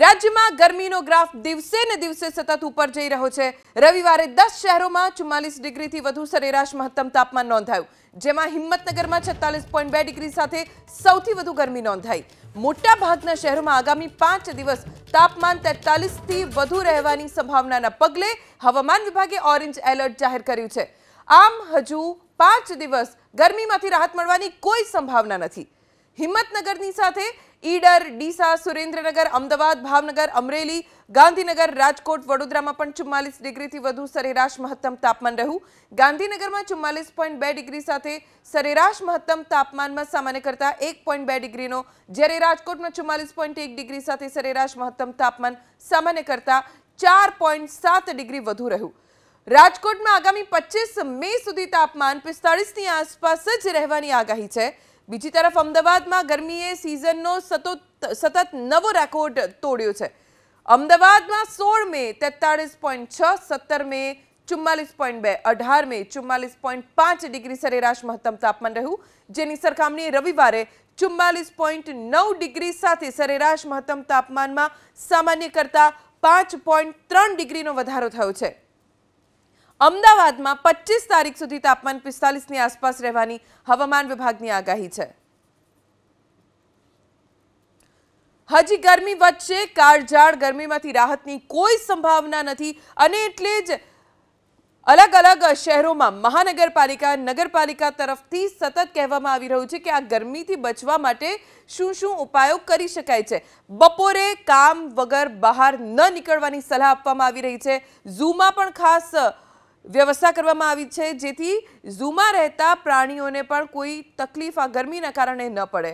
રાજ્યમાં ગરમીનો ગ્રાફ દિવસે ને દિવસે સતત ઉપર જઈ રહ્યો છે રવિવારે દસ શહેરોમાં ચુમ્માલીસ ડિગ્રીથી વધુ સરેરાશ મહત્તમ તાપમાન નોંધાયું જેમાં હિંમતનગરમાં છત્તાલીસ પોઈન્ટ બે ડિગ્રી સાથે સૌથી વધુ ગરમી નોંધાઈ મોટા ભાગના શહેરોમાં આગામી પાંચ દિવસ તાપમાન તેતાલીસથી વધુ રહેવાની સંભાવનાના પગલે હવામાન વિભાગે ઓરેન્જ એલર્ટ જાહેર કર્યું છે આમ હજુ પાંચ દિવસ ગરમીમાંથી રાહત મળવાની કોઈ સંભાવના નથી હિંમતનગરની સાથે ઈડર ડીસા સુરેન્દ્રનગર અમદાવાદ ભાવનગર અમરેલી ગાંધીનગર રાજકોટ વડોદરામાં પણ ચુમ્માલીસ ડિગ્રીથી વધુ સરેરાશ મહત્તમ તાપમાન રહ્યું ગાંધીનગરમાં ચુમ્માલીસ પોઈન્ટ બે ડિગ્રી સાથે સરેરાશ મહત્તમ તાપમાનમાં સામાન્ય કરતા એક પોઈન્ટ બે ડિગ્રીનો જ્યારે રાજકોટમાં ચુમ્માલીસ પોઈન્ટ એક ડિગ્રી સાથે સરેરાશ મહત્તમ તાપમાન સામાન્ય કરતાં ચાર પોઈન્ટ સાત ડિગ્રી વધુ રહ્યું રાજકોટમાં આગામી પચીસ મે સુધી તાપમાન પિસ્તાળીસની આસપાસ જ રહેવાની આગાહી છે બીજી તરફ અમદાવાદમાં ગરમીએ સીઝનનો સતત નવો રેકોર્ડ તોડ્યો છે અમદાવાદમાં 16 મે 43.6 17 મે 44.2 18 મે 44.5 ડિગ્રી સરેરાશ મહત્તમ તાપમાન રહ્યું જેની સરખામણી રવિવારે 44.9 ડિગ્રી સાથે સરેરાશ મહત્તમ તાપમાનમાં સામાન્ય કરતાં 5.3 ડિગ્રીનો વધારો થયો છે અમદાવાદમાં પચીસ તારીખ સુધી તાપમાન પિસ્તાલીસની આસપાસ રહેવાની હવામાન વિભાગની આગાહી છે હજી ગરમી વચ્ચે કાળઝાળ ગરમીમાંથી રાહતની કોઈ સંભાવના નથી અને એટલે જ અલગ અલગ શહેરોમાં મહાનગરપાલિકા નગરપાલિકા તરફથી સતત કહેવામાં આવી રહ્યું છે કે આ ગરમીથી બચવા માટે શું શું ઉપાયો કરી શકાય છે બપોરે કામ વગર બહાર ન નીકળવાની સલાહ આપવામાં આવી રહી છે ઝૂમાં પણ ખાસ વ્યવસ્થા કરવામાં આવી છે જેથી ઝૂમાં રહેતા પ્રાણીઓને પણ કોઈ તકલીફ આ ગરમીના કારણે ન પડે